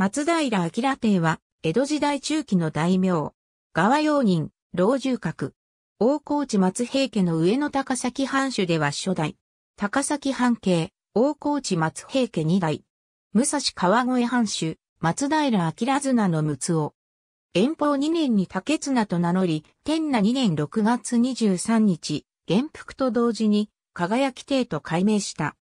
松平明帝は、江戸時代中期の大名、河用人、老中閣。大河内松平家の上野高崎藩主では初代。高崎藩系、大河内松平家二代。武蔵川越藩主、松平明綱の六つ遠方二年に竹綱と名乗り、天那二年六月二十三日、元服と同時に、輝き帝と改名した。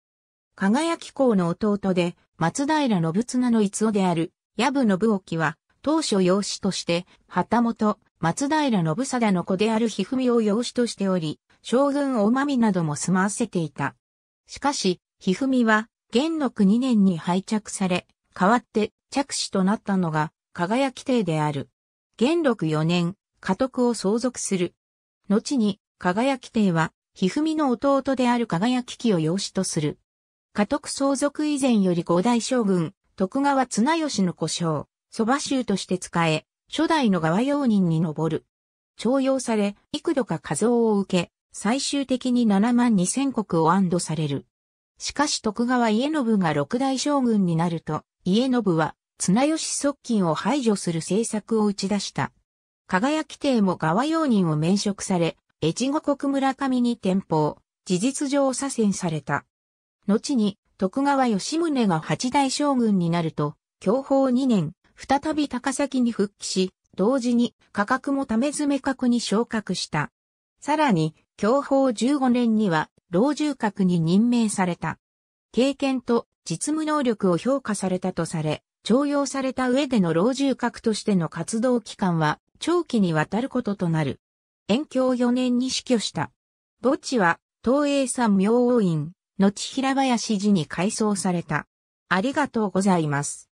輝公の弟で、松平信綱の逸夫である、矢部信興は、当初養子として、旗本、松平信貞の子であるひふみを養子としており、将軍おまみなども住まわせていた。しかし、ひふみは、元禄2年に廃着され、代わって着手となったのが、輝帝である。元禄4年、家督を相続する。後に、輝帝は、ひふみの弟である輝きを養子とする。家督相続以前より五代将軍、徳川綱吉の故障、蕎麦衆として使え、初代の側用人に上る。徴用され、幾度か数を受け、最終的に7万2千国を安堵される。しかし徳川家信が六代将軍になると、家信は、綱吉側近を排除する政策を打ち出した。輝き帝も側用人を免職され、越後国村上に転向、事実上左遷された。後に徳川吉宗が八代将軍になると、享保2年、再び高崎に復帰し、同時に価格もため詰め格に昇格した。さらに、享保15年には、老中格に任命された。経験と実務能力を評価されたとされ、徴用された上での老中格としての活動期間は、長期にわたることとなる。延享4年に死去した。墓地は、東映三明王院、後平林寺に改装された。ありがとうございます。